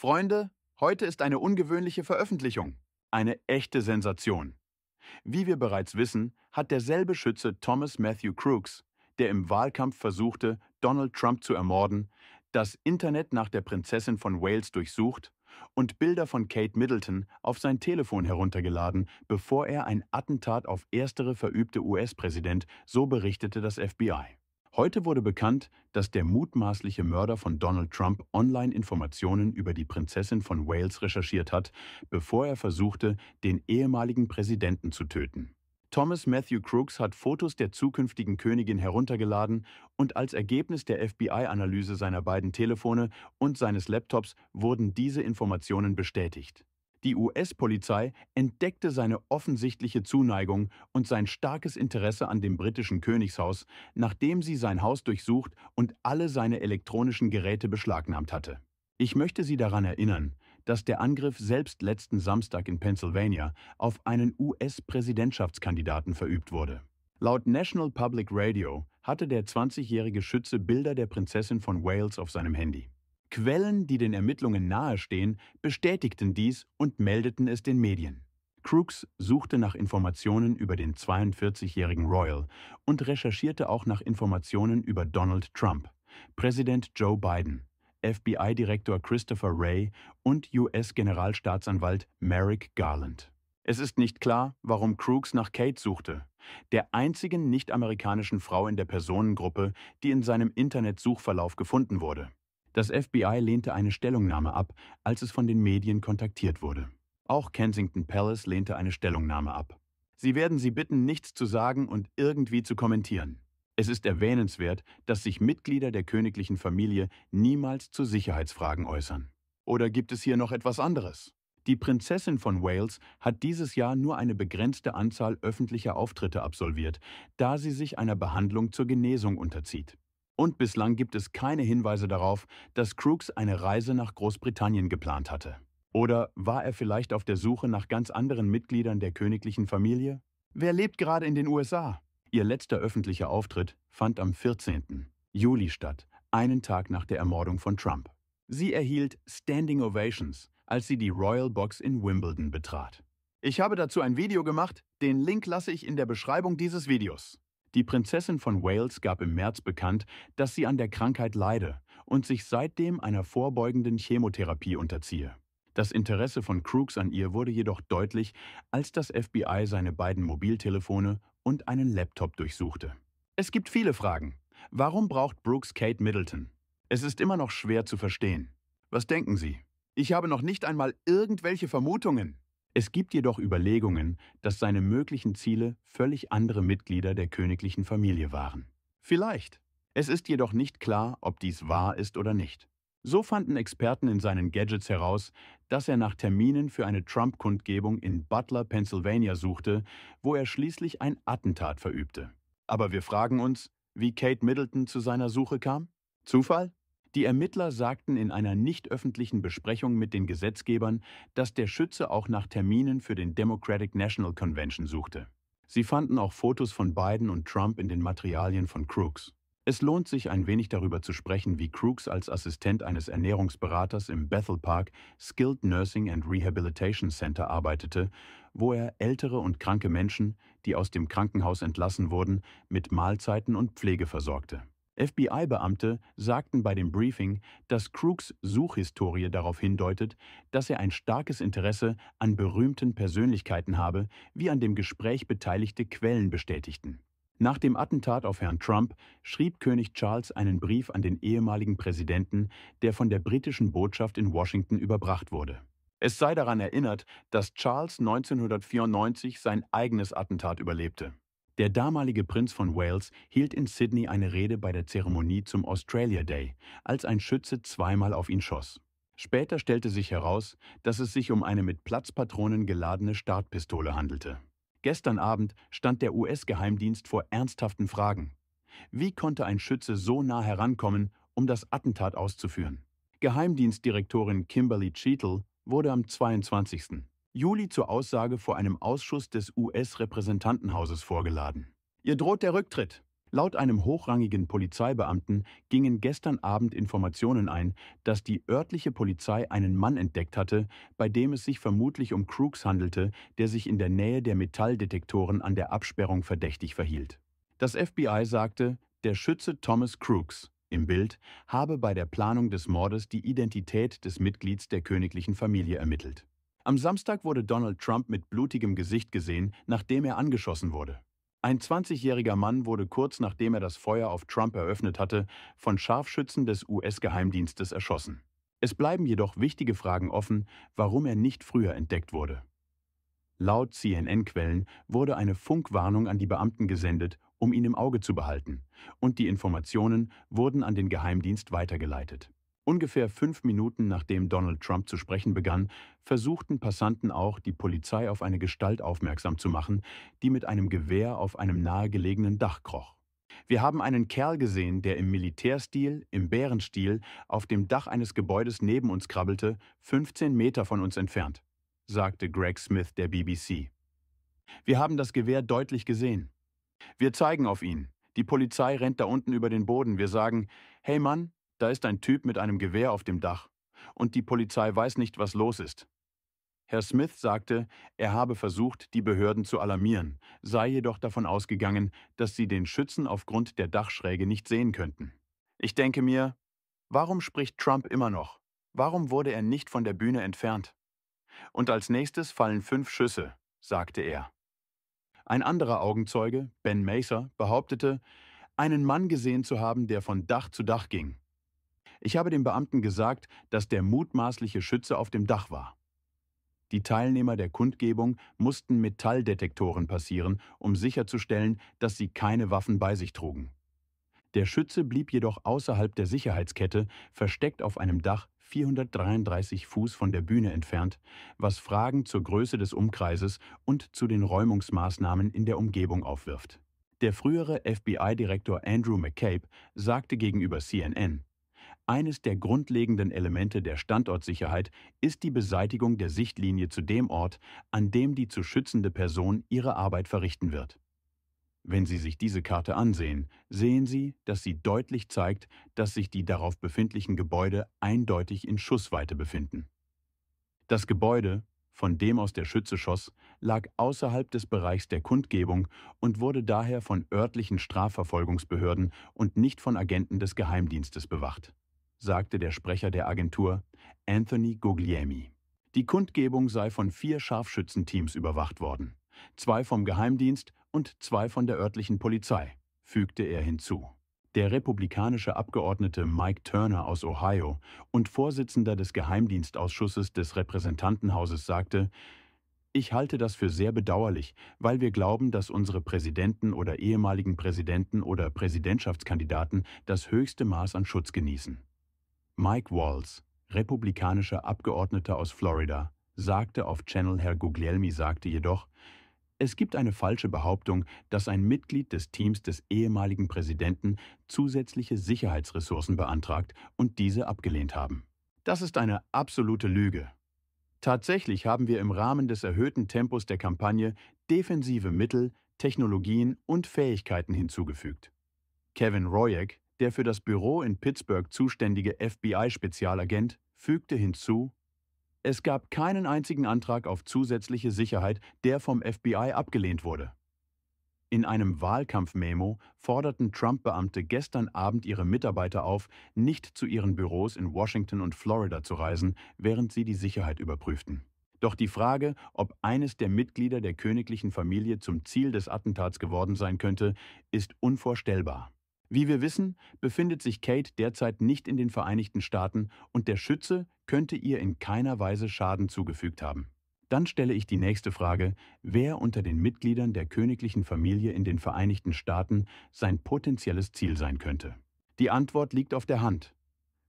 Freunde, heute ist eine ungewöhnliche Veröffentlichung. Eine echte Sensation. Wie wir bereits wissen, hat derselbe Schütze Thomas Matthew Crooks, der im Wahlkampf versuchte, Donald Trump zu ermorden, das Internet nach der Prinzessin von Wales durchsucht und Bilder von Kate Middleton auf sein Telefon heruntergeladen, bevor er ein Attentat auf erstere verübte US-Präsident, so berichtete das FBI. Heute wurde bekannt, dass der mutmaßliche Mörder von Donald Trump online Informationen über die Prinzessin von Wales recherchiert hat, bevor er versuchte, den ehemaligen Präsidenten zu töten. Thomas Matthew Crooks hat Fotos der zukünftigen Königin heruntergeladen und als Ergebnis der FBI-Analyse seiner beiden Telefone und seines Laptops wurden diese Informationen bestätigt. Die US-Polizei entdeckte seine offensichtliche Zuneigung und sein starkes Interesse an dem britischen Königshaus, nachdem sie sein Haus durchsucht und alle seine elektronischen Geräte beschlagnahmt hatte. Ich möchte Sie daran erinnern, dass der Angriff selbst letzten Samstag in Pennsylvania auf einen US-Präsidentschaftskandidaten verübt wurde. Laut National Public Radio hatte der 20-jährige Schütze Bilder der Prinzessin von Wales auf seinem Handy. Quellen, die den Ermittlungen nahestehen, bestätigten dies und meldeten es den Medien. Crooks suchte nach Informationen über den 42-jährigen Royal und recherchierte auch nach Informationen über Donald Trump, Präsident Joe Biden, FBI-Direktor Christopher Wray und US-Generalstaatsanwalt Merrick Garland. Es ist nicht klar, warum Crooks nach Kate suchte, der einzigen nicht-amerikanischen Frau in der Personengruppe, die in seinem Internetsuchverlauf gefunden wurde. Das FBI lehnte eine Stellungnahme ab, als es von den Medien kontaktiert wurde. Auch Kensington Palace lehnte eine Stellungnahme ab. Sie werden sie bitten, nichts zu sagen und irgendwie zu kommentieren. Es ist erwähnenswert, dass sich Mitglieder der königlichen Familie niemals zu Sicherheitsfragen äußern. Oder gibt es hier noch etwas anderes? Die Prinzessin von Wales hat dieses Jahr nur eine begrenzte Anzahl öffentlicher Auftritte absolviert, da sie sich einer Behandlung zur Genesung unterzieht. Und bislang gibt es keine Hinweise darauf, dass Crooks eine Reise nach Großbritannien geplant hatte. Oder war er vielleicht auf der Suche nach ganz anderen Mitgliedern der königlichen Familie? Wer lebt gerade in den USA? Ihr letzter öffentlicher Auftritt fand am 14. Juli statt, einen Tag nach der Ermordung von Trump. Sie erhielt Standing Ovations, als sie die Royal Box in Wimbledon betrat. Ich habe dazu ein Video gemacht, den Link lasse ich in der Beschreibung dieses Videos. Die Prinzessin von Wales gab im März bekannt, dass sie an der Krankheit leide und sich seitdem einer vorbeugenden Chemotherapie unterziehe. Das Interesse von Crooks an ihr wurde jedoch deutlich, als das FBI seine beiden Mobiltelefone und einen Laptop durchsuchte. Es gibt viele Fragen. Warum braucht Brooks Kate Middleton? Es ist immer noch schwer zu verstehen. Was denken Sie? Ich habe noch nicht einmal irgendwelche Vermutungen. Es gibt jedoch Überlegungen, dass seine möglichen Ziele völlig andere Mitglieder der königlichen Familie waren. Vielleicht. Es ist jedoch nicht klar, ob dies wahr ist oder nicht. So fanden Experten in seinen Gadgets heraus, dass er nach Terminen für eine Trump-Kundgebung in Butler, Pennsylvania suchte, wo er schließlich ein Attentat verübte. Aber wir fragen uns, wie Kate Middleton zu seiner Suche kam? Zufall? Die Ermittler sagten in einer nicht öffentlichen Besprechung mit den Gesetzgebern, dass der Schütze auch nach Terminen für den Democratic National Convention suchte. Sie fanden auch Fotos von Biden und Trump in den Materialien von Crooks. Es lohnt sich ein wenig darüber zu sprechen, wie Crooks als Assistent eines Ernährungsberaters im Bethel Park Skilled Nursing and Rehabilitation Center arbeitete, wo er ältere und kranke Menschen, die aus dem Krankenhaus entlassen wurden, mit Mahlzeiten und Pflege versorgte. FBI-Beamte sagten bei dem Briefing, dass Crooks Suchhistorie darauf hindeutet, dass er ein starkes Interesse an berühmten Persönlichkeiten habe, wie an dem Gespräch beteiligte Quellen bestätigten. Nach dem Attentat auf Herrn Trump schrieb König Charles einen Brief an den ehemaligen Präsidenten, der von der britischen Botschaft in Washington überbracht wurde. Es sei daran erinnert, dass Charles 1994 sein eigenes Attentat überlebte. Der damalige Prinz von Wales hielt in Sydney eine Rede bei der Zeremonie zum Australia Day, als ein Schütze zweimal auf ihn schoss. Später stellte sich heraus, dass es sich um eine mit Platzpatronen geladene Startpistole handelte. Gestern Abend stand der US-Geheimdienst vor ernsthaften Fragen. Wie konnte ein Schütze so nah herankommen, um das Attentat auszuführen? Geheimdienstdirektorin Kimberly Cheadle wurde am 22. Juli zur Aussage vor einem Ausschuss des US-Repräsentantenhauses vorgeladen. Ihr droht der Rücktritt. Laut einem hochrangigen Polizeibeamten gingen gestern Abend Informationen ein, dass die örtliche Polizei einen Mann entdeckt hatte, bei dem es sich vermutlich um Crooks handelte, der sich in der Nähe der Metalldetektoren an der Absperrung verdächtig verhielt. Das FBI sagte, der Schütze Thomas Crooks im Bild habe bei der Planung des Mordes die Identität des Mitglieds der königlichen Familie ermittelt. Am Samstag wurde Donald Trump mit blutigem Gesicht gesehen, nachdem er angeschossen wurde. Ein 20-jähriger Mann wurde kurz nachdem er das Feuer auf Trump eröffnet hatte, von Scharfschützen des US-Geheimdienstes erschossen. Es bleiben jedoch wichtige Fragen offen, warum er nicht früher entdeckt wurde. Laut CNN-Quellen wurde eine Funkwarnung an die Beamten gesendet, um ihn im Auge zu behalten, und die Informationen wurden an den Geheimdienst weitergeleitet. Ungefähr fünf Minuten nachdem Donald Trump zu sprechen begann, versuchten Passanten auch, die Polizei auf eine Gestalt aufmerksam zu machen, die mit einem Gewehr auf einem nahegelegenen Dach kroch. Wir haben einen Kerl gesehen, der im Militärstil, im Bärenstil, auf dem Dach eines Gebäudes neben uns krabbelte, 15 Meter von uns entfernt, sagte Greg Smith der BBC. Wir haben das Gewehr deutlich gesehen. Wir zeigen auf ihn. Die Polizei rennt da unten über den Boden. Wir sagen, hey Mann, da ist ein Typ mit einem Gewehr auf dem Dach. Und die Polizei weiß nicht, was los ist. Herr Smith sagte, er habe versucht, die Behörden zu alarmieren, sei jedoch davon ausgegangen, dass sie den Schützen aufgrund der Dachschräge nicht sehen könnten. Ich denke mir, warum spricht Trump immer noch? Warum wurde er nicht von der Bühne entfernt? Und als nächstes fallen fünf Schüsse, sagte er. Ein anderer Augenzeuge, Ben Mason, behauptete, einen Mann gesehen zu haben, der von Dach zu Dach ging. Ich habe dem Beamten gesagt, dass der mutmaßliche Schütze auf dem Dach war. Die Teilnehmer der Kundgebung mussten Metalldetektoren passieren, um sicherzustellen, dass sie keine Waffen bei sich trugen. Der Schütze blieb jedoch außerhalb der Sicherheitskette, versteckt auf einem Dach 433 Fuß von der Bühne entfernt, was Fragen zur Größe des Umkreises und zu den Räumungsmaßnahmen in der Umgebung aufwirft. Der frühere FBI-Direktor Andrew McCabe sagte gegenüber CNN, eines der grundlegenden Elemente der Standortsicherheit ist die Beseitigung der Sichtlinie zu dem Ort, an dem die zu schützende Person ihre Arbeit verrichten wird. Wenn Sie sich diese Karte ansehen, sehen Sie, dass sie deutlich zeigt, dass sich die darauf befindlichen Gebäude eindeutig in Schussweite befinden. Das Gebäude, von dem aus der Schütze schoss, lag außerhalb des Bereichs der Kundgebung und wurde daher von örtlichen Strafverfolgungsbehörden und nicht von Agenten des Geheimdienstes bewacht sagte der Sprecher der Agentur, Anthony Guglielmi. Die Kundgebung sei von vier Scharfschützenteams überwacht worden, zwei vom Geheimdienst und zwei von der örtlichen Polizei, fügte er hinzu. Der republikanische Abgeordnete Mike Turner aus Ohio und Vorsitzender des Geheimdienstausschusses des Repräsentantenhauses sagte, ich halte das für sehr bedauerlich, weil wir glauben, dass unsere Präsidenten oder ehemaligen Präsidenten oder Präsidentschaftskandidaten das höchste Maß an Schutz genießen. Mike Walls, republikanischer Abgeordneter aus Florida, sagte auf Channel Herr Guglielmi sagte jedoch, es gibt eine falsche Behauptung, dass ein Mitglied des Teams des ehemaligen Präsidenten zusätzliche Sicherheitsressourcen beantragt und diese abgelehnt haben. Das ist eine absolute Lüge. Tatsächlich haben wir im Rahmen des erhöhten Tempos der Kampagne defensive Mittel, Technologien und Fähigkeiten hinzugefügt. Kevin Royek, der für das Büro in Pittsburgh zuständige FBI-Spezialagent fügte hinzu, es gab keinen einzigen Antrag auf zusätzliche Sicherheit, der vom FBI abgelehnt wurde. In einem Wahlkampfmemo forderten Trump-Beamte gestern Abend ihre Mitarbeiter auf, nicht zu ihren Büros in Washington und Florida zu reisen, während sie die Sicherheit überprüften. Doch die Frage, ob eines der Mitglieder der königlichen Familie zum Ziel des Attentats geworden sein könnte, ist unvorstellbar. Wie wir wissen, befindet sich Kate derzeit nicht in den Vereinigten Staaten und der Schütze könnte ihr in keiner Weise Schaden zugefügt haben. Dann stelle ich die nächste Frage, wer unter den Mitgliedern der königlichen Familie in den Vereinigten Staaten sein potenzielles Ziel sein könnte. Die Antwort liegt auf der Hand.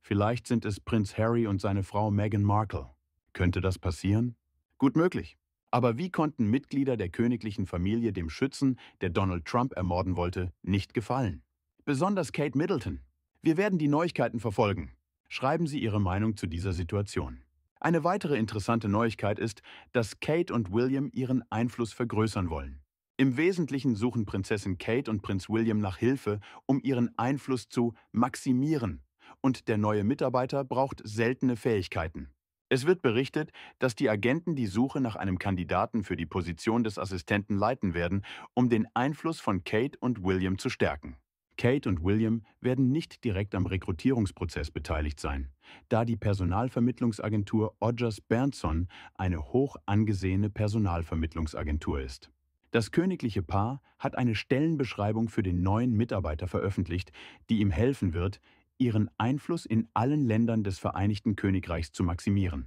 Vielleicht sind es Prinz Harry und seine Frau Meghan Markle. Könnte das passieren? Gut möglich. Aber wie konnten Mitglieder der königlichen Familie dem Schützen, der Donald Trump ermorden wollte, nicht gefallen? besonders Kate Middleton. Wir werden die Neuigkeiten verfolgen. Schreiben Sie Ihre Meinung zu dieser Situation. Eine weitere interessante Neuigkeit ist, dass Kate und William ihren Einfluss vergrößern wollen. Im Wesentlichen suchen Prinzessin Kate und Prinz William nach Hilfe, um ihren Einfluss zu maximieren. Und der neue Mitarbeiter braucht seltene Fähigkeiten. Es wird berichtet, dass die Agenten die Suche nach einem Kandidaten für die Position des Assistenten leiten werden, um den Einfluss von Kate und William zu stärken. Kate und William werden nicht direkt am Rekrutierungsprozess beteiligt sein, da die Personalvermittlungsagentur Odgers Bernson eine hoch angesehene Personalvermittlungsagentur ist. Das königliche Paar hat eine Stellenbeschreibung für den neuen Mitarbeiter veröffentlicht, die ihm helfen wird, ihren Einfluss in allen Ländern des Vereinigten Königreichs zu maximieren.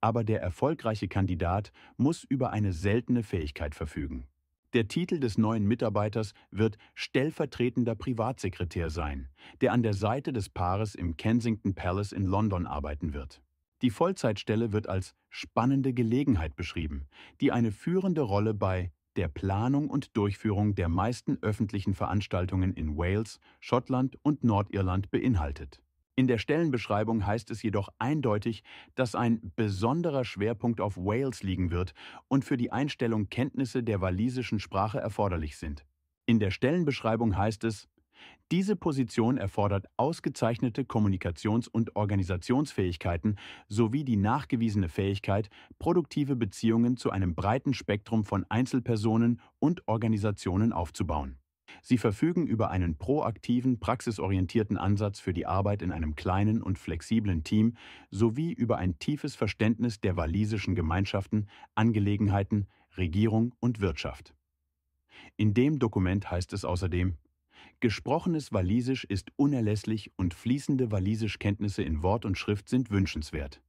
Aber der erfolgreiche Kandidat muss über eine seltene Fähigkeit verfügen. Der Titel des neuen Mitarbeiters wird stellvertretender Privatsekretär sein, der an der Seite des Paares im Kensington Palace in London arbeiten wird. Die Vollzeitstelle wird als spannende Gelegenheit beschrieben, die eine führende Rolle bei der Planung und Durchführung der meisten öffentlichen Veranstaltungen in Wales, Schottland und Nordirland beinhaltet. In der Stellenbeschreibung heißt es jedoch eindeutig, dass ein besonderer Schwerpunkt auf Wales liegen wird und für die Einstellung Kenntnisse der walisischen Sprache erforderlich sind. In der Stellenbeschreibung heißt es, diese Position erfordert ausgezeichnete Kommunikations- und Organisationsfähigkeiten sowie die nachgewiesene Fähigkeit, produktive Beziehungen zu einem breiten Spektrum von Einzelpersonen und Organisationen aufzubauen. Sie verfügen über einen proaktiven, praxisorientierten Ansatz für die Arbeit in einem kleinen und flexiblen Team sowie über ein tiefes Verständnis der walisischen Gemeinschaften, Angelegenheiten, Regierung und Wirtschaft. In dem Dokument heißt es außerdem, Gesprochenes Walisisch ist unerlässlich und fließende Walisischkenntnisse in Wort und Schrift sind wünschenswert.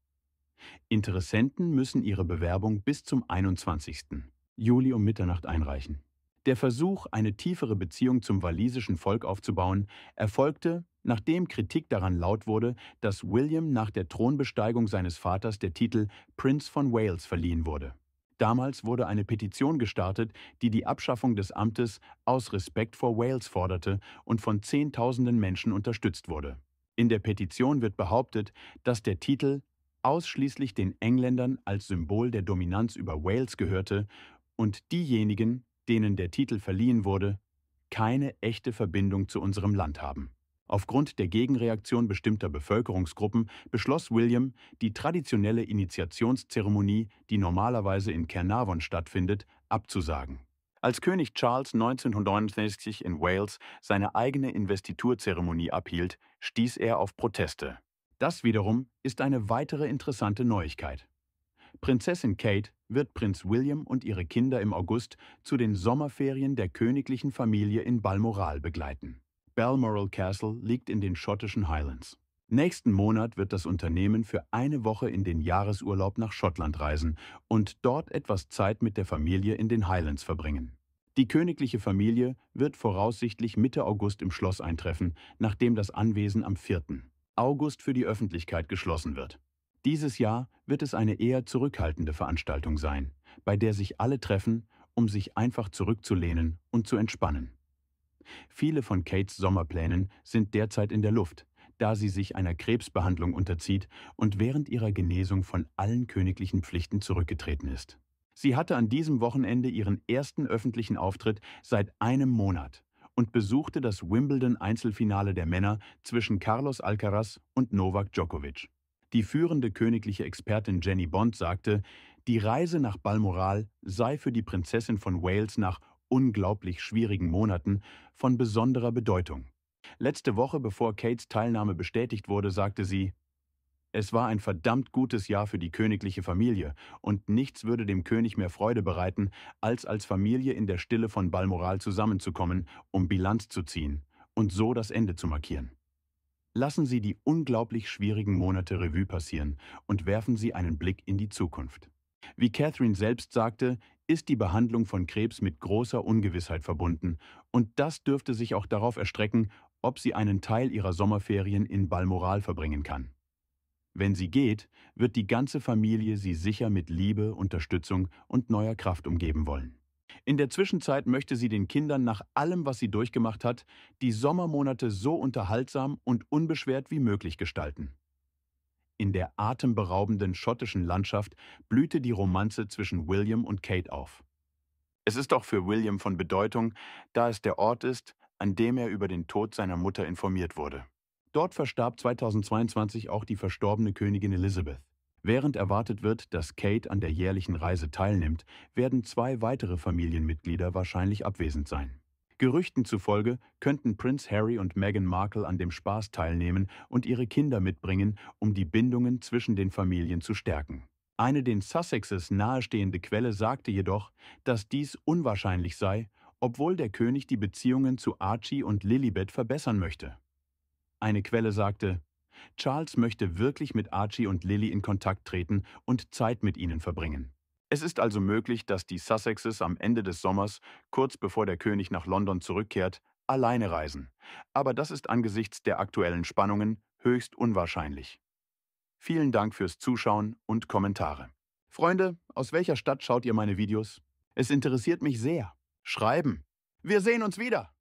Interessenten müssen ihre Bewerbung bis zum 21. Juli um Mitternacht einreichen. Der Versuch, eine tiefere Beziehung zum walisischen Volk aufzubauen, erfolgte, nachdem Kritik daran laut wurde, dass William nach der Thronbesteigung seines Vaters der Titel Prince von Wales verliehen wurde. Damals wurde eine Petition gestartet, die die Abschaffung des Amtes aus Respekt vor Wales forderte und von Zehntausenden Menschen unterstützt wurde. In der Petition wird behauptet, dass der Titel ausschließlich den Engländern als Symbol der Dominanz über Wales gehörte und diejenigen, denen der Titel verliehen wurde, keine echte Verbindung zu unserem Land haben. Aufgrund der Gegenreaktion bestimmter Bevölkerungsgruppen beschloss William, die traditionelle Initiationszeremonie, die normalerweise in Caernarvon stattfindet, abzusagen. Als König Charles 1969 in Wales seine eigene Investiturzeremonie abhielt, stieß er auf Proteste. Das wiederum ist eine weitere interessante Neuigkeit. Prinzessin Kate wird Prinz William und ihre Kinder im August zu den Sommerferien der königlichen Familie in Balmoral begleiten. Balmoral Castle liegt in den schottischen Highlands. Nächsten Monat wird das Unternehmen für eine Woche in den Jahresurlaub nach Schottland reisen und dort etwas Zeit mit der Familie in den Highlands verbringen. Die königliche Familie wird voraussichtlich Mitte August im Schloss eintreffen, nachdem das Anwesen am 4. August für die Öffentlichkeit geschlossen wird. Dieses Jahr wird es eine eher zurückhaltende Veranstaltung sein, bei der sich alle treffen, um sich einfach zurückzulehnen und zu entspannen. Viele von Kates Sommerplänen sind derzeit in der Luft, da sie sich einer Krebsbehandlung unterzieht und während ihrer Genesung von allen königlichen Pflichten zurückgetreten ist. Sie hatte an diesem Wochenende ihren ersten öffentlichen Auftritt seit einem Monat und besuchte das Wimbledon Einzelfinale der Männer zwischen Carlos Alcaraz und Novak Djokovic. Die führende königliche Expertin Jenny Bond sagte, die Reise nach Balmoral sei für die Prinzessin von Wales nach unglaublich schwierigen Monaten von besonderer Bedeutung. Letzte Woche, bevor Kates Teilnahme bestätigt wurde, sagte sie, es war ein verdammt gutes Jahr für die königliche Familie, und nichts würde dem König mehr Freude bereiten, als als Familie in der Stille von Balmoral zusammenzukommen, um Bilanz zu ziehen und so das Ende zu markieren. Lassen Sie die unglaublich schwierigen Monate Revue passieren und werfen Sie einen Blick in die Zukunft. Wie Catherine selbst sagte, ist die Behandlung von Krebs mit großer Ungewissheit verbunden und das dürfte sich auch darauf erstrecken, ob sie einen Teil ihrer Sommerferien in Balmoral verbringen kann. Wenn sie geht, wird die ganze Familie sie sicher mit Liebe, Unterstützung und neuer Kraft umgeben wollen. In der Zwischenzeit möchte sie den Kindern nach allem, was sie durchgemacht hat, die Sommermonate so unterhaltsam und unbeschwert wie möglich gestalten. In der atemberaubenden schottischen Landschaft blühte die Romanze zwischen William und Kate auf. Es ist auch für William von Bedeutung, da es der Ort ist, an dem er über den Tod seiner Mutter informiert wurde. Dort verstarb 2022 auch die verstorbene Königin Elizabeth. Während erwartet wird, dass Kate an der jährlichen Reise teilnimmt, werden zwei weitere Familienmitglieder wahrscheinlich abwesend sein. Gerüchten zufolge könnten Prinz Harry und Meghan Markle an dem Spaß teilnehmen und ihre Kinder mitbringen, um die Bindungen zwischen den Familien zu stärken. Eine den Sussexes nahestehende Quelle sagte jedoch, dass dies unwahrscheinlich sei, obwohl der König die Beziehungen zu Archie und Lilibet verbessern möchte. Eine Quelle sagte, Charles möchte wirklich mit Archie und Lily in Kontakt treten und Zeit mit ihnen verbringen. Es ist also möglich, dass die Sussexes am Ende des Sommers, kurz bevor der König nach London zurückkehrt, alleine reisen. Aber das ist angesichts der aktuellen Spannungen höchst unwahrscheinlich. Vielen Dank fürs Zuschauen und Kommentare. Freunde, aus welcher Stadt schaut ihr meine Videos? Es interessiert mich sehr. Schreiben. Wir sehen uns wieder!